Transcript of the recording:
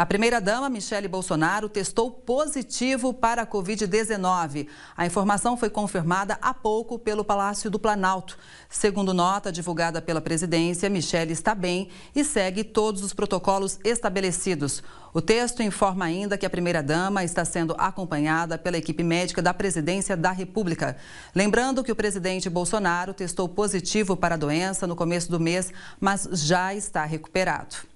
A primeira-dama, Michele Bolsonaro, testou positivo para a Covid-19. A informação foi confirmada há pouco pelo Palácio do Planalto. Segundo nota divulgada pela presidência, Michele está bem e segue todos os protocolos estabelecidos. O texto informa ainda que a primeira-dama está sendo acompanhada pela equipe médica da Presidência da República. Lembrando que o presidente Bolsonaro testou positivo para a doença no começo do mês, mas já está recuperado.